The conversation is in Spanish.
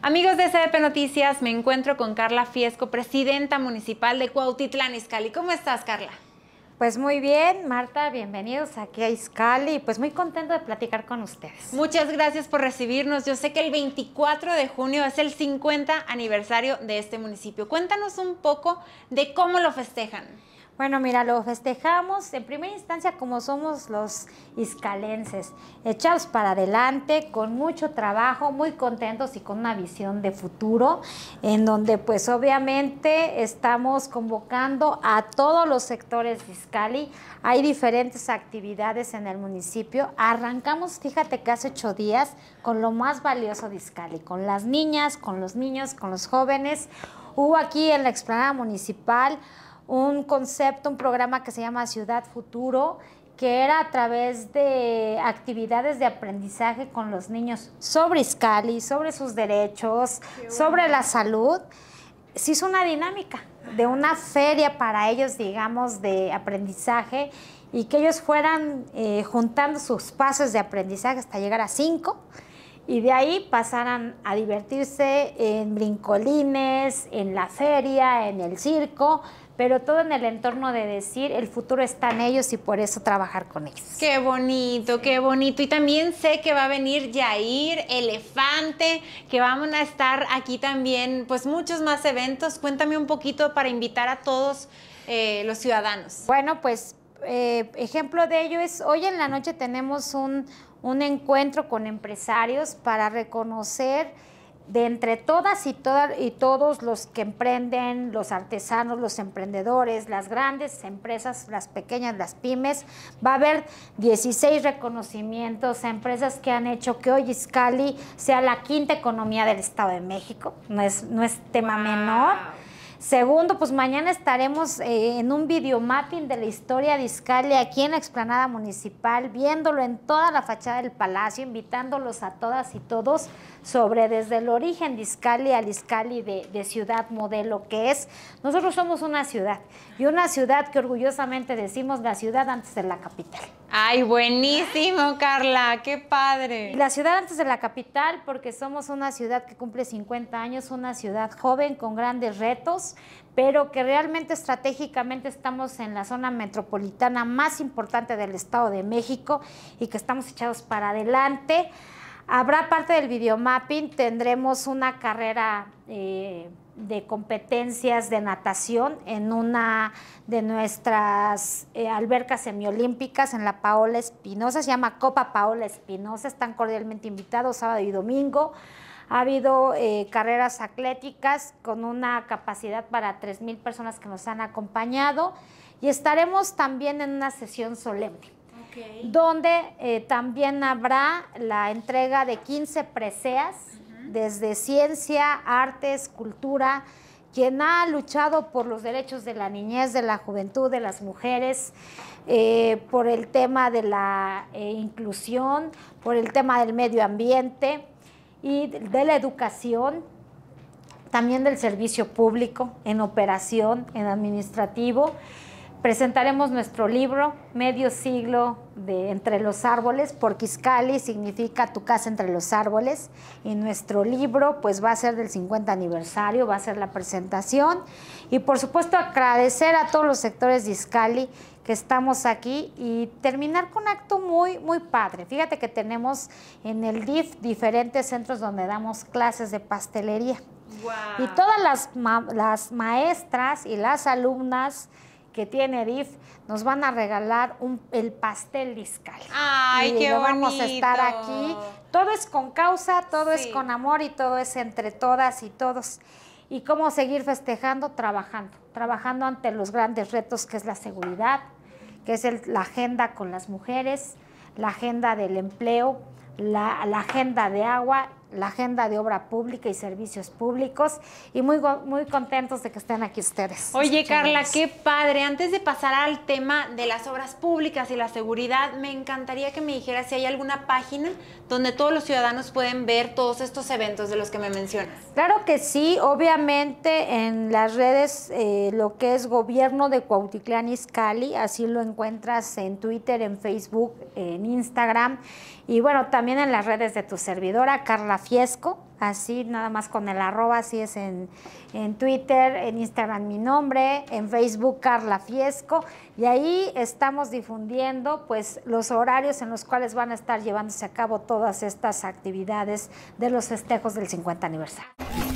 Amigos de CDP Noticias, me encuentro con Carla Fiesco, presidenta municipal de Cuautitlán, Izcalli. ¿Cómo estás, Carla? Pues muy bien, Marta, bienvenidos aquí a Izcalli. Pues muy contento de platicar con ustedes. Muchas gracias por recibirnos. Yo sé que el 24 de junio es el 50 aniversario de este municipio. Cuéntanos un poco de cómo lo festejan. Bueno, mira, lo festejamos en primera instancia como somos los iscalenses, echados para adelante, con mucho trabajo, muy contentos y con una visión de futuro, en donde pues obviamente estamos convocando a todos los sectores de Iscali. Hay diferentes actividades en el municipio. Arrancamos, fíjate que hace ocho días, con lo más valioso de Iscali, con las niñas, con los niños, con los jóvenes. Hubo aquí en la explanada municipal un concepto, un programa que se llama Ciudad Futuro, que era a través de actividades de aprendizaje con los niños sobre Iscali, sobre sus derechos, sobre la salud. Se hizo una dinámica de una feria para ellos, digamos, de aprendizaje y que ellos fueran eh, juntando sus pasos de aprendizaje hasta llegar a cinco y de ahí pasaran a divertirse en brincolines, en la feria, en el circo, pero todo en el entorno de decir el futuro está en ellos y por eso trabajar con ellos. Qué bonito, qué bonito. Y también sé que va a venir Yair, Elefante, que vamos a estar aquí también, pues muchos más eventos. Cuéntame un poquito para invitar a todos eh, los ciudadanos. Bueno, pues eh, ejemplo de ello es hoy en la noche tenemos un, un encuentro con empresarios para reconocer de entre todas y, todas y todos los que emprenden, los artesanos, los emprendedores, las grandes empresas, las pequeñas, las pymes, va a haber 16 reconocimientos a empresas que han hecho que hoy Iscali sea la quinta economía del Estado de México. No es, no es tema menor. Segundo, pues mañana estaremos eh, en un videomapping de la historia de Iscali aquí en la explanada municipal, viéndolo en toda la fachada del palacio, invitándolos a todas y todos sobre desde el origen de Iscali al Iscali de ciudad modelo que es. Nosotros somos una ciudad y una ciudad que orgullosamente decimos la ciudad antes de la capital. Ay, buenísimo, Carla, qué padre. La ciudad antes de la capital, porque somos una ciudad que cumple 50 años, una ciudad joven con grandes retos, pero que realmente estratégicamente estamos en la zona metropolitana más importante del Estado de México y que estamos echados para adelante. Habrá parte del videomapping, tendremos una carrera eh, de competencias de natación en una de nuestras eh, albercas semiolímpicas en la Paola Espinosa, se llama Copa Paola Espinosa, están cordialmente invitados sábado y domingo. Ha habido eh, carreras atléticas con una capacidad para 3.000 personas que nos han acompañado y estaremos también en una sesión solemne donde eh, también habrá la entrega de 15 preseas desde ciencia, artes, cultura, quien ha luchado por los derechos de la niñez, de la juventud, de las mujeres, eh, por el tema de la eh, inclusión, por el tema del medio ambiente y de la educación, también del servicio público, en operación, en administrativo. Presentaremos nuestro libro, Medio siglo de Entre los árboles, porque Iscali significa tu casa entre los árboles, y nuestro libro pues va a ser del 50 aniversario, va a ser la presentación, y por supuesto agradecer a todos los sectores de Iscali que estamos aquí y terminar con un acto muy, muy padre. Fíjate que tenemos en el DIF diferentes centros donde damos clases de pastelería. Y todas las, las maestras y las alumnas que tiene DIF, nos van a regalar un, el pastel discal. ¡Ay, qué bonito! vamos a estar aquí. Todo es con causa, todo es con amor y todo es entre todas y todos. ¿Y cómo seguir festejando? Trabajando, trabajando ante los grandes retos que es la seguridad, que es la agenda con las mujeres, la agenda del empleo, la, la agenda de agua la agenda de obra pública y servicios públicos y muy, muy contentos de que estén aquí ustedes. Oye Carla, qué padre. Antes de pasar al tema de las obras públicas y la seguridad, me encantaría que me dijeras si hay alguna página donde todos los ciudadanos pueden ver todos estos eventos de los que me mencionas. Claro que sí, obviamente en las redes eh, lo que es gobierno de Cuautitlán Izcalli, así lo encuentras en Twitter, en Facebook, en Instagram y bueno, también en las redes de tu servidora Carla Fiesco así nada más con el arroba, así es en, en, Twitter, en Instagram mi nombre, en Facebook Carla Fiesco, y ahí estamos difundiendo pues los horarios en los cuales van a estar llevándose a cabo todas estas actividades de los festejos del 50 aniversario.